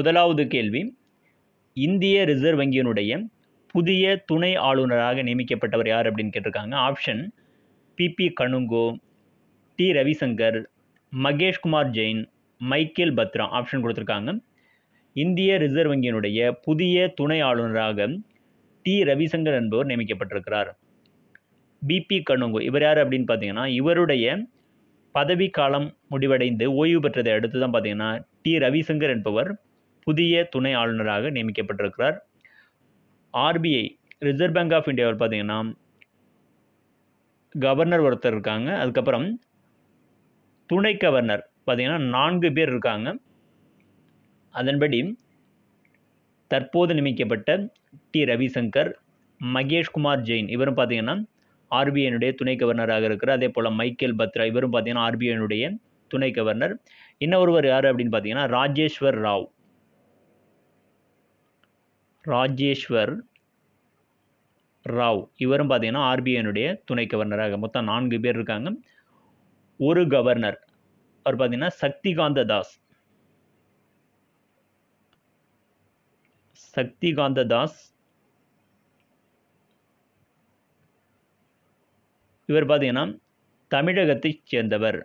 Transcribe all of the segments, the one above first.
முதலாவது கேள்வி இந்திய ரிசர்வ் வங்கியினுடைய புதிய துணை ஆளுநராக நியமிக்கப்பட்டவர் யார் அப்படின்னு கேட்டிருக்காங்க option B P Kanungo T Ravi Shankar Mahesh Kumar Jain Michael Patra option கொடுத்துருக்காங்க இந்திய ரிசர்வ் வங்கியினுடைய புதிய துணை ஆளுநராக டி ரவிசங்கர் என்பவர் நியமிக்கப்பட்டிருக்கிறார் பிபி கணுங்கோ இவர் யார் அப்படின்னு பார்த்தீங்கன்னா இவருடைய பதவிக்காலம் முடிவடைந்து ஓய்வு பெற்றதை அடுத்து தான் பார்த்தீங்கன்னா டி ரவிசங்கர் என்பவர் புதிய துணை ஆளுநராக நியமிக்கப்பட்டிருக்கிறார் ஆர்பிஐ ரிசர்வ் பேங்க் ஆஃப் இந்தியாவில் பார்த்தீங்கன்னா கவர்னர் ஒருத்தர் இருக்காங்க அதுக்கப்புறம் துணை கவர்னர் பார்த்திங்கன்னா நான்கு பேர் இருக்காங்க அதன்படி தற்போது நியமிக்கப்பட்ட டி ரவிசங்கர் மகேஷ்குமார் ஜெயின் இவரும் பார்த்தீங்கன்னா ஆர்பிஐனுடைய துணை கவர்னராக இருக்கிறார் அதே போல் மைக்கேல் பத்ரா இவரும் பார்த்தீங்கன்னா ஆர்பிஐனுடைய துணை கவர்னர் இன்னொருவர் யார் அப்படின்னு பார்த்தீங்கன்னா ராஜேஸ்வர் ராவ் ராஜேஸ்வர் ராவ் இவரும் பார்த்தீங்கன்னா ஆர்பிஐனுடைய துணை கவர்னராக மொத்தம் நான்கு பேர் இருக்காங்க ஒரு கவர்னர் அவர் பார்த்தீங்கன்னா சக்திகாந்த தாஸ் சக்திகாந்த தாஸ் இவர் பார்த்தீங்கன்னா தமிழகத்தைச் சேர்ந்தவர்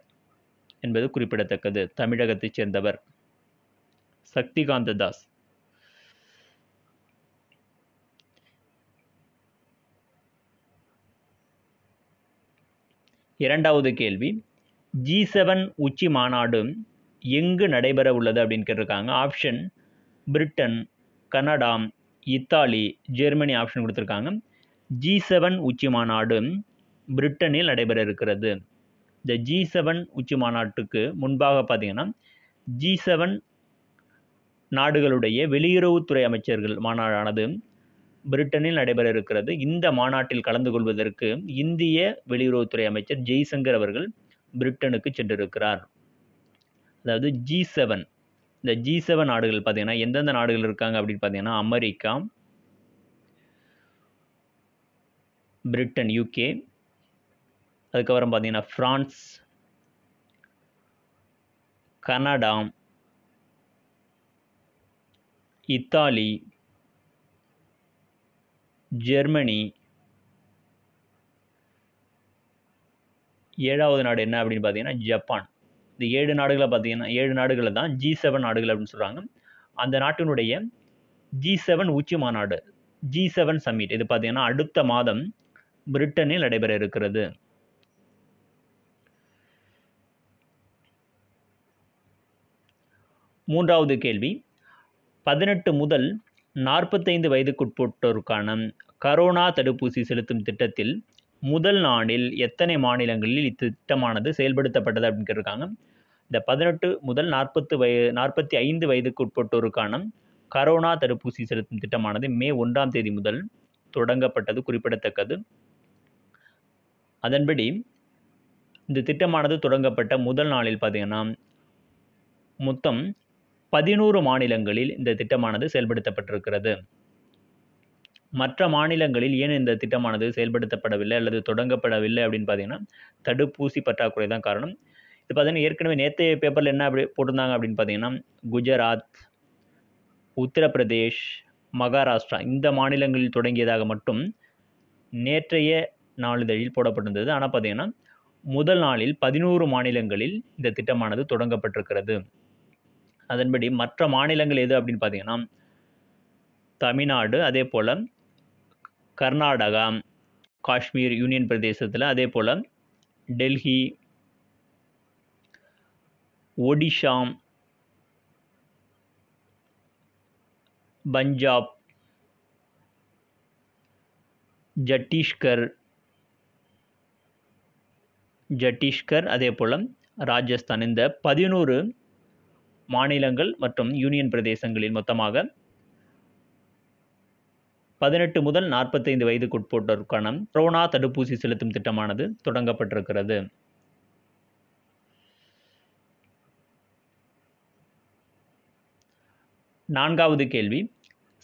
என்பது குறிப்பிடத்தக்கது தமிழகத்தைச் சேர்ந்தவர் சக்திகாந்த தாஸ் இரண்டாவது கேள்வி ஜி செவன் உச்சி மாநாடு எங்கு நடைபெற உள்ளது அப்படின்னு கேட்டிருக்காங்க option Britain Canada Italy Germany option கொடுத்துருக்காங்க ஜி செவன் உச்சி மாநாடு பிரிட்டனில் நடைபெற இருக்கிறது இந்த ஜி செவன் உச்சி மாநாட்டுக்கு முன்பாக பார்த்தீங்கன்னா ஜி செவன் நாடுகளுடைய வெளியுறவுத்துறை அமைச்சர்கள் மாநாடானது பிரிட்டனில் நடைபெற இருக்கிறது இந்த மாநாட்டில் கலந்து கொள்வதற்கு இந்திய வெளியுறவுத்துறை அமைச்சர் ஜெய்சங்கர் அவர்கள் பிரிட்டனுக்கு சென்றிருக்கிறார் அதாவது ஜி செவன் இந்த ஜி செவன் நாடுகள் பார்த்தீங்கன்னா எந்தெந்த நாடுகள் இருக்காங்க அப்படின்னு பார்த்தீங்கன்னா அமெரிக்கா பிரிட்டன் யூகே அதுக்கப்புறம் பார்த்தீங்கன்னா ஃப்ரான்ஸ் கனடா இத்தாலி ஜெர்மனி ஏழாவது நாடு என்ன அப்படின்னு பார்த்தீங்கன்னா ஜப்பான் இந்த ஏழு நாடுகளை பார்த்தீங்கன்னா ஏழு நாடுகளை தான் ஜி செவன் நாடுகள் அப்படின்னு சொல்கிறாங்க அந்த நாட்டினுடைய ஜி செவன் உச்சி மாநாடு ஜி செவன் சம்மிட் இது பார்த்தீங்கன்னா அடுத்த மாதம் பிரிட்டனில் நடைபெற இருக்கிறது மூன்றாவது கேள்வி பதினெட்டு முதல் நாற்பத்தைந்து வயதுக்குட்பட்டோருக்கான கரோனா தடுப்பூசி செலுத்தும் திட்டத்தில் முதல் நாளில் எத்தனை மாநிலங்களில் இத்திட்டமானது செயல்படுத்தப்பட்டது அப்படின்னு கேட்டிருக்காங்க இந்த பதினெட்டு முதல் நாற்பத்து வய நாற்பத்தி ஐந்து வயதுக்குட்பட்டோருக்கான கரோனா தடுப்பூசி செலுத்தும் திட்டமானது மே ஒன்றாம் தேதி முதல் தொடங்கப்பட்டது குறிப்பிடத்தக்கது அதன்படி இந்த திட்டமானது தொடங்கப்பட்ட முதல் நாளில் பார்த்திங்கன்னா மொத்தம் பதினோரு மாநிலங்களில் இந்த திட்டமானது செயல்படுத்தப்பட்டிருக்கிறது மற்ற மாநிலங்களில் ஏன் இந்த திட்டமானது செயல்படுத்தப்படவில்லை அல்லது தொடங்கப்படவில்லை அப்படின்னு பார்த்தீங்கன்னா தடுப்பூசி பற்றாக்குறை தான் காரணம் இது பார்த்தீங்கன்னா ஏற்கனவே நேற்றைய பேப்பரில் என்ன அப்படி போட்டிருந்தாங்க அப்படின்னு பார்த்தீங்கன்னா குஜராத் உத்தரப்பிரதேஷ் மகாராஷ்டிரா இந்த மாநிலங்களில் தொடங்கியதாக மட்டும் நேற்றைய நாளிதழில் போடப்பட்டிருந்தது ஆனால் பார்த்தீங்கன்னா முதல் நாளில் பதினோரு மாநிலங்களில் இந்த திட்டமானது தொடங்கப்பட்டிருக்கிறது அதன்படி மற்ற மாநிலங்கள் எது அப்படின்னு பார்த்தீங்கன்னா தமிழ்நாடு அதே போல் கர்நாடகா காஷ்மீர் யூனியன் பிரதேசத்தில் அதே போல் டெல்லி ஒடிஷா பஞ்சாப் ஜட்டீஷ்கர் ஜட்டீஷ்கர் அதே போல் ராஜஸ்தான் இந்த பதினோரு மாநிலங்கள் மற்றும் யூனியன் பிரதேசங்களில் மொத்தமாக பதினெட்டு முதல் நாற்பத்தைந்து வயதுக்குட்பட்டோருக்கான கொரோனா தடுப்பூசி செலுத்தும் திட்டமானது தொடங்கப்பட்டிருக்கிறது நான்காவது கேள்வி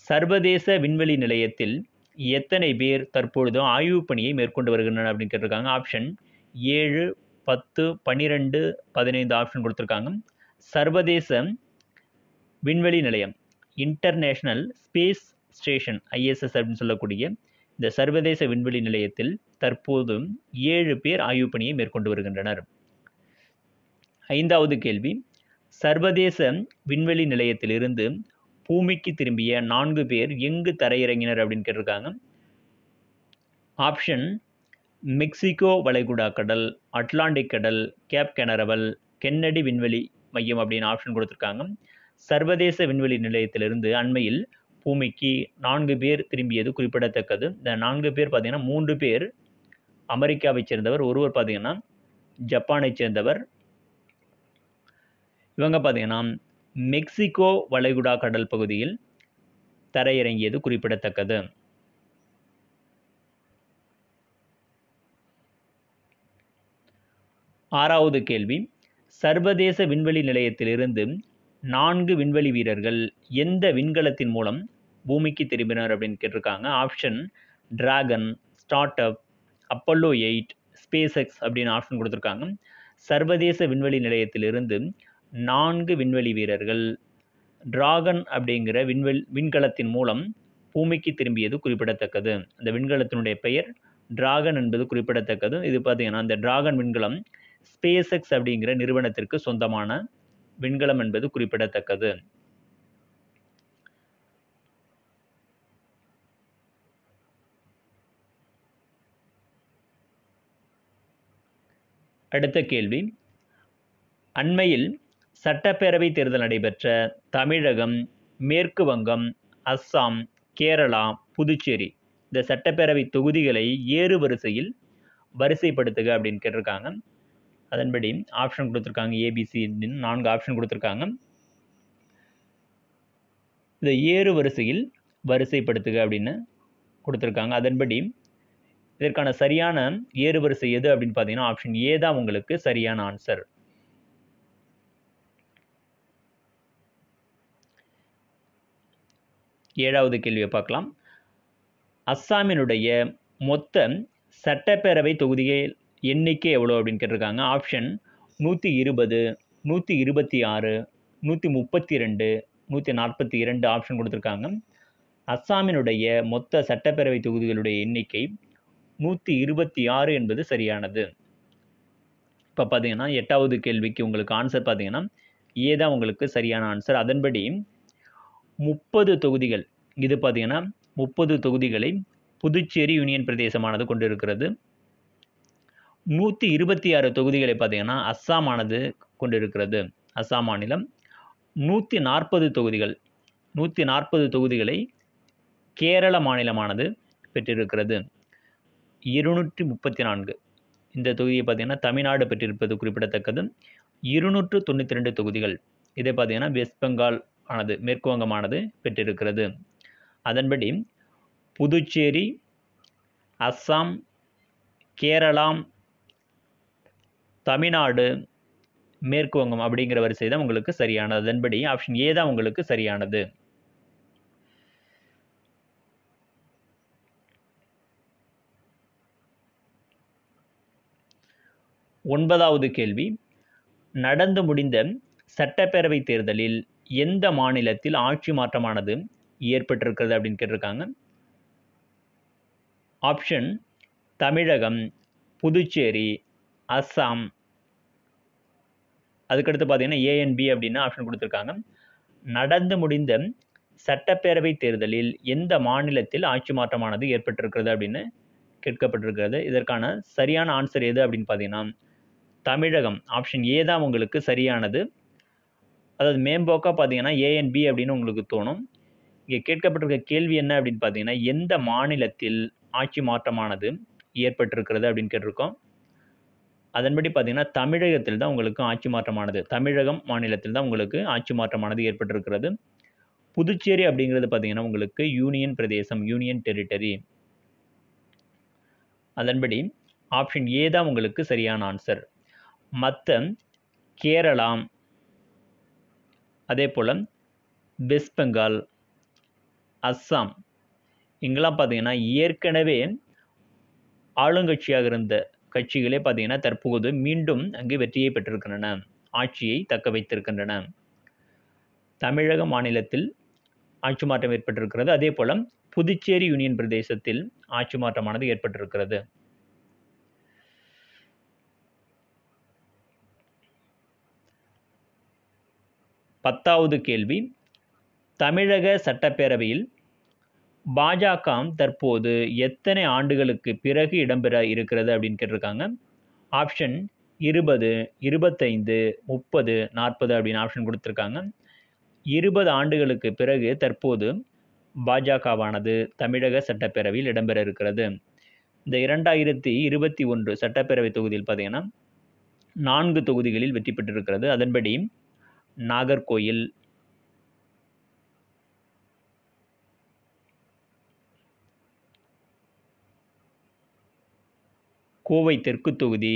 சர்வதேச விண்வெளி நிலையத்தில் எத்தனை பேர் தற்பொழுது ஆய்வு பணியை மேற்கொண்டு வருகின்றனர் அப்படின்னு கேட்டிருக்காங்க ஆப்ஷன் ஏழு பத்து பன்னிரெண்டு பதினைந்து ஆப்ஷன் கொடுத்துருக்காங்க சர்வதேச விண்வெளி நிலையம் இன்டர்நேஷ்னல் ஸ்பேஸ் ஸ்டேஷன் ஐஎஸ்எஸ் அப்படின்னு சொல்லக்கூடிய இந்த சர்வதேச விண்வெளி நிலையத்தில் தற்போது ஏழு பேர் ஆய்வு பணியை மேற்கொண்டு வருகின்றனர் ஐந்தாவது கேள்வி சர்வதேச விண்வெளி நிலையத்திலிருந்து பூமிக்கு திரும்பிய நான்கு பேர் எங்கு தரையிறங்கினர் அப்படின்னு கேட்டிருக்காங்க ஆப்ஷன் மெக்சிகோ வளைகுடா கடல் அட்லாண்டிக் கடல் கேப் கெனரவல் கென்னடி விண்வெளி மையம் அப்படின்னு ஆப்ஷன் கொடுத்துருக்காங்க சர்வதேச விண்வெளி நிலையத்திலிருந்து அண்மையில் பூமிக்கு நான்கு பேர் திரும்பியது குறிப்பிடத்தக்கது இந்த நான்கு பேர் பார்த்தீங்கன்னா மூன்று பேர் அமெரிக்காவை சேர்ந்தவர் ஒருவர் பார்த்தீங்கன்னா ஜப்பானை சேர்ந்தவர் இவங்க பார்த்தீங்கன்னா மெக்சிகோ வளைகுடா கடல் பகுதியில் தரையிறங்கியது குறிப்பிடத்தக்கது ஆறாவது கேள்வி சர்வதேச விண்வெளி நிலையத்திலிருந்து நான்கு விண்வெளி வீரர்கள் எந்த விண்கலத்தின் மூலம் பூமிக்கு திரும்பினர் அப்படின்னு கேட்டிருக்காங்க option Dragon start up Apollo eight SpaceX அப்படின்னு ஆப்ஷன் கொடுத்துருக்காங்க சர்வதேச விண்வெளி நிலையத்திலிருந்து நான்கு விண்வெளி வீரர்கள் டிராகன் அப்படிங்கிற விண்வெளி விண்கலத்தின் மூலம் பூமிக்கு திரும்பியது குறிப்பிடத்தக்கது அந்த விண்கலத்தினுடைய பெயர் டிராகன் என்பது குறிப்பிடத்தக்கது இது பார்த்திங்கன்னா அந்த டிராகன் விண்கலம் ஸ்பேஸ் எக்ஸ் அப்படிங்கிற நிறுவனத்திற்கு சொந்தமான விண்கலம் என்பது குறிப்பிடத்தக்கது அடுத்த கேள்வி அண்மையில் சட்டப்பேரவை தேர்தல் நடைபெற்ற தமிழகம் மேற்கு வங்கம் அஸ்ஸாம் கேரளா புதுச்சேரி இந்த சட்டப்பேரவை தொகுதிகளை ஏறு வரிசையில் வரிசைப்படுத்துக அப்படின்னு கேட்டிருக்காங்க அதன்படி ஆப்ஷன் கொடுத்துருக்காங்க ஏபிசி அப்படின்னு நான்கு ஆப்ஷன் கொடுத்துருக்காங்க இந்த ஏறு வரிசையில் வரிசைப்படுத்துக அப்படின்னு கொடுத்துருக்காங்க அதன்படி இதற்கான சரியான ஏறு வரிசை எது அப்படின்னு பார்த்தீங்கன்னா ஆப்ஷன் ஏ தான் உங்களுக்கு சரியான ஆன்சர் ஏழாவது கேள்வியை பார்க்கலாம் அஸ்ஸாமினுடைய மொத்த சட்டப்பேரவை தொகுதிகள் எண்ணிக்கை எவ்வளோ அப்படின்னு கேட்டிருக்காங்க ஆப்ஷன் நூற்றி இருபது நூற்றி இருபத்தி ஆறு நூற்றி முப்பத்தி ரெண்டு நூற்றி நாற்பத்தி இரண்டு ஆப்ஷன் கொடுத்துருக்காங்க அஸ்ஸாமினுடைய மொத்த சட்டப்பேரவை தொகுதிகளுடைய எண்ணிக்கை நூற்றி இருபத்தி ஆறு என்பது சரியானது இப்போ பார்த்தீங்கன்னா எட்டாவது கேள்விக்கு உங்களுக்கு ஆன்சர் பார்த்தீங்கன்னா ஏ தான் உங்களுக்கு சரியான ஆன்சர் அதன்படி முப்பது தொகுதிகள் இது பார்த்தீங்கன்னா முப்பது தொகுதிகளை புதுச்சேரி யூனியன் பிரதேசமானது கொண்டிருக்கிறது நூற்றி இருபத்தி ஆறு தொகுதிகளை பார்த்திங்கன்னா அஸ்ஸாமானது கொண்டிருக்கிறது அஸ்ஸாம் மாநிலம் நூற்றி நாற்பது தொகுதிகள் நூற்றி நாற்பது தொகுதிகளை கேரள மாநிலமானது பெற்றிருக்கிறது இருநூற்றி முப்பத்தி நான்கு இந்த தொகுதியை பார்த்திங்கன்னா தமிழ்நாடு பெற்றிருப்பது குறிப்பிடத்தக்கது இருநூற்று தொண்ணூற்றி ரெண்டு தொகுதிகள் இதை பார்த்திங்கன்னா வெஸ்ட் பெங்கால் ஆனது மேற்கு வங்கமானது பெற்றிருக்கிறது அதன்படி புதுச்சேரி அஸ்ஸாம் கேரளாம் தமிழ்நாடு மேற்கு வங்கம் அப்படிங்கிற வரிசை தான் உங்களுக்கு சரியானது அதன்படி ஆப்ஷன் ஏ தான் உங்களுக்கு சரியானது ஒன்பதாவது கேள்வி நடந்து முடிந்த சட்டப்பேரவை தேர்தலில் எந்த மாநிலத்தில் ஆட்சி மாற்றமானது ஏற்பட்டிருக்கிறது அப்படின்னு கேட்டிருக்காங்க ஆப்ஷன் தமிழகம் புதுச்சேரி அஸ்ஸாம் அதுக்கடுத்து பார்த்தீங்கன்னா ஏஎன்பி அப்படின்னா ஆப்ஷன் கொடுத்துருக்காங்க நடந்து முடிந்த சட்டப்பேரவை தேர்தலில் எந்த மாநிலத்தில் ஆட்சி மாற்றமானது ஏற்பட்டிருக்கிறது அப்படின்னு கேட்கப்பட்டிருக்கிறது இதற்கான சரியான ஆன்சர் எது அப்படின்னு பார்த்தீங்கன்னா தமிழகம் ஆப்ஷன் ஏ தான் உங்களுக்கு சரியானது அதாவது மேம்போக்காக பார்த்தீங்கன்னா ஏஎன்பி அப்படின்னு உங்களுக்கு தோணும் இங்கே கேட்கப்பட்டிருக்க கேள்வி என்ன அப்படின்னு பார்த்தீங்கன்னா எந்த மாநிலத்தில் ஆட்சி மாற்றமானது ஏற்பட்டிருக்கிறது அப்படின்னு கேட்டிருக்கோம் அதன்படி பார்த்தீங்கன்னா தமிழகத்தில் தான் உங்களுக்கு ஆட்சி மாற்றமானது தமிழகம் மாநிலத்தில் தான் உங்களுக்கு ஆட்சி மாற்றமானது ஏற்பட்டிருக்கிறது புதுச்சேரி அப்படிங்கிறது பார்த்திங்கன்னா உங்களுக்கு யூனியன் பிரதேசம் யூனியன் டெரிட்டரி அதன்படி ஆப்ஷன் ஏ தான் உங்களுக்கு சரியான ஆன்சர் மற்ற கேரளா அதே போல் வெஸ்ட் பெங்கால் அஸ்ஸாம் இங்கெல்லாம் பார்த்திங்கன்னா ஏற்கனவே ஆளுங்கட்சியாக இருந்த கட்சிகளே பார்த்தீங்கன்னா தற்போது மீண்டும் அங்கு வெற்றியை பெற்றிருக்கின்றன ஆட்சியை தக்க வைத்திருக்கின்றன தமிழக மாநிலத்தில் ஆட்சி மாற்றம் ஏற்பட்டிருக்கிறது அதே போல் புதுச்சேரி யூனியன் பிரதேசத்தில் ஆட்சி மாற்றமானது ஏற்பட்டிருக்கிறது பத்தாவது கேள்வி தமிழக சட்டப்பேரவையில் பாஜக தற்போது எத்தனை ஆண்டுகளுக்கு பிறகு இடம்பெற இருக்கிறது அப்படின்னு கேட்டிருக்காங்க ஆப்ஷன் இருபது இருபத்தைந்து முப்பது நாற்பது அப்படின்னு ஆப்ஷன் கொடுத்துருக்காங்க இருபது ஆண்டுகளுக்கு பிறகு தற்போது பாஜகவானது தமிழக சட்டப்பேரவையில் இடம்பெற இருக்கிறது இந்த இரண்டாயிரத்தி இருபத்தி ஒன்று சட்டப்பேரவை தொகுதியில் பார்த்திங்கன்னா நான்கு தொகுதிகளில் வெற்றி பெற்றிருக்கிறது அதன்படி நாகர்கோயில் கோவை தெற்கு தொகுதி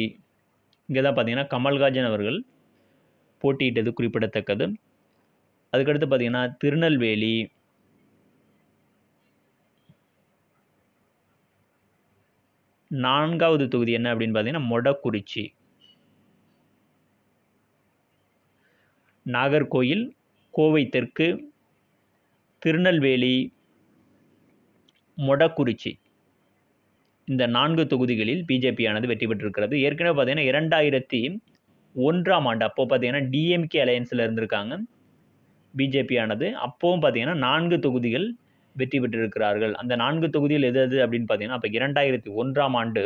இங்கே தான் பார்த்திங்கன்னா கமல்ஹாஜன் அவர்கள் போட்டியிட்டது குறிப்பிடத்தக்கது அதுக்கடுத்து பார்த்தீங்கன்னா திருநெல்வேலி நான்காவது தொகுதி என்ன அப்படின்னு பார்த்திங்கன்னா மொடக்குறிச்சி நாகர்கோயில் கோவை தெற்கு திருநெல்வேலி மொடக்குறிச்சி இந்த நான்கு தொகுதிகளில் பிஜேபியானது வெற்றி பெற்றிருக்கிறது ஏற்கனவே பார்த்தீங்கன்னா இரண்டாயிரத்தி ஒன்றாம் ஆண்டு அப்போது பார்த்தீங்கன்னா டிஎம்கே அலையன்ஸில் இருந்திருக்காங்க பிஜேபியானது அப்போவும் பார்த்தீங்கன்னா நான்கு தொகுதிகள் வெற்றி பெற்றிருக்கிறார்கள் அந்த நான்கு தொகுதியில் எது எது அப்படின்னு பார்த்தீங்கன்னா அப்போ இரண்டாயிரத்தி ஒன்றாம் ஆண்டு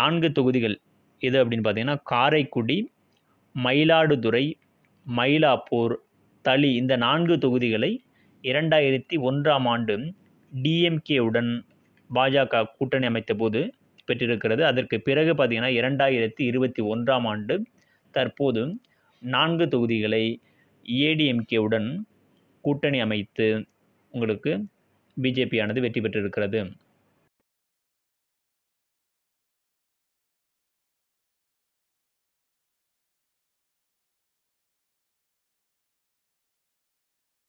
நான்கு தொகுதிகள் எது அப்படின்னு பார்த்தீங்கன்னா காரைக்குடி மயிலாடுதுறை மயிலாப்பூர் தளி இந்த நான்கு தொகுதிகளை இரண்டாயிரத்தி ஒன்றாம் ஆண்டு டிஎம்கேவுடன் பாஜக கூட்டணி அமைத்த போது பெற்றிருக்கிறது அதற்கு பிறகு பார்த்திங்கன்னா இரண்டாயிரத்தி இருபத்தி ஒன்றாம் ஆண்டு தற்போது நான்கு தொகுதிகளை ஏடிஎம்கேவுடன் கூட்டணி அமைத்து உங்களுக்கு பிஜேபியானது வெற்றி பெற்றிருக்கிறது